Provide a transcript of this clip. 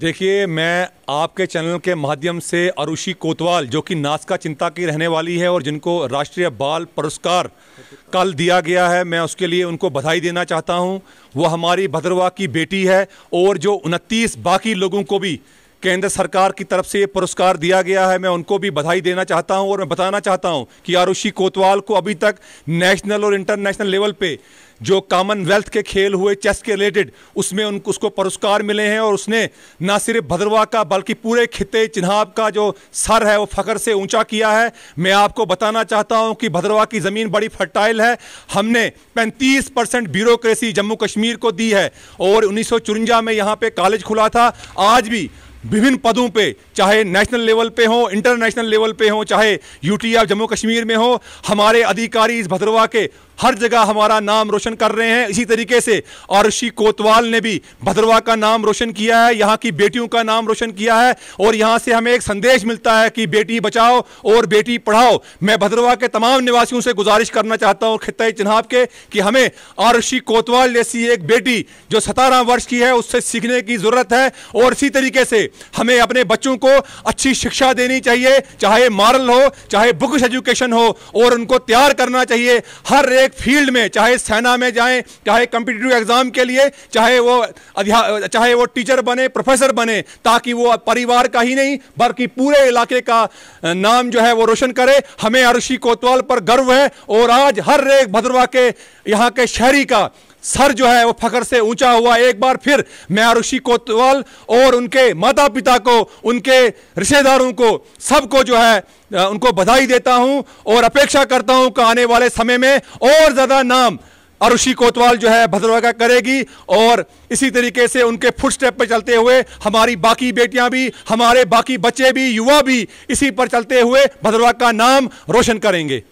देखिए मैं आपके चैनल के माध्यम से अरुषि कोतवाल जो कि नासका चिंता की रहने वाली है और जिनको राष्ट्रीय बाल पुरस्कार कल दिया गया है मैं उसके लिए उनको बधाई देना चाहता हूं वो हमारी भद्रवा की बेटी है और जो उनतीस बाकी लोगों को भी केंद्र सरकार की तरफ से ये पुरस्कार दिया गया है मैं उनको भी बधाई देना चाहता हूँ और मैं बताना चाहता हूँ कि आरुषि कोतवाल को अभी तक नेशनल और इंटरनेशनल लेवल पे जो कॉमनवेल्थ के खेल हुए चेस के रिलेटेड उसमें उनको उसको पुरस्कार मिले हैं और उसने ना सिर्फ भद्रवा का बल्कि पूरे खिते चिन्हाब का जो सर है वो फखर से ऊंचा किया है मैं आपको बताना चाहता हूं कि भद्रवा की ज़मीन बड़ी फर्टाइल है हमने 35 परसेंट ब्यूरोक्रेसी जम्मू कश्मीर को दी है और उन्नीस में यहाँ पर कॉलेज खुला था आज भी विभिन्न पदों पे चाहे नेशनल लेवल पे हो इंटरनेशनल लेवल पे हो चाहे यूटी ऑफ जम्मू कश्मीर में हो हमारे अधिकारी इस भद्रवाह के हर जगह हमारा नाम रोशन कर रहे हैं इसी तरीके से और कोतवाल ने भी भद्रवा का नाम रोशन किया है यहाँ की बेटियों का नाम रोशन किया है और यहाँ से हमें एक संदेश मिलता है कि बेटी बचाओ और बेटी पढ़ाओ मैं भद्रवाह के तमाम निवासियों से गुजारिश करना चाहता हूँ खिताई चिन्हाब के कि हमें आरुषि कोतवाल जैसी एक बेटी जो सतारह वर्ष की है उससे सीखने की ज़रूरत है और इसी तरीके से हमें अपने बच्चों को अच्छी शिक्षा देनी चाहिए चाहे मॉरल हो चाहे बुकश एजुकेशन हो और उनको तैयार करना चाहिए हर एक फील्ड में चाहे सेना में जाएं चाहे कंपिटेटिव एग्ज़ाम के लिए चाहे वो चाहे वो टीचर बने प्रोफेसर बने ताकि वो परिवार का ही नहीं बल्कि पूरे इलाके का नाम जो है वो रोशन करे हमें आरुषि कोतवाल पर गर्व है और आज हर एक भद्रवा के यहाँ के शहरी का सर जो है वो फकर से ऊंचा हुआ एक बार फिर मैं ऋषि कोतवाल और उनके माता पिता को उनके रिश्तेदारों को सबको जो है उनको बधाई देता हूं और अपेक्षा करता हूं कि आने वाले समय में और ज़्यादा नाम अरुषि कोतवाल जो है का करेगी और इसी तरीके से उनके फुटस्टेप पर चलते हुए हमारी बाकी बेटियां भी हमारे बाकी बच्चे भी युवा भी इसी पर चलते हुए भद्रवा का नाम रोशन करेंगे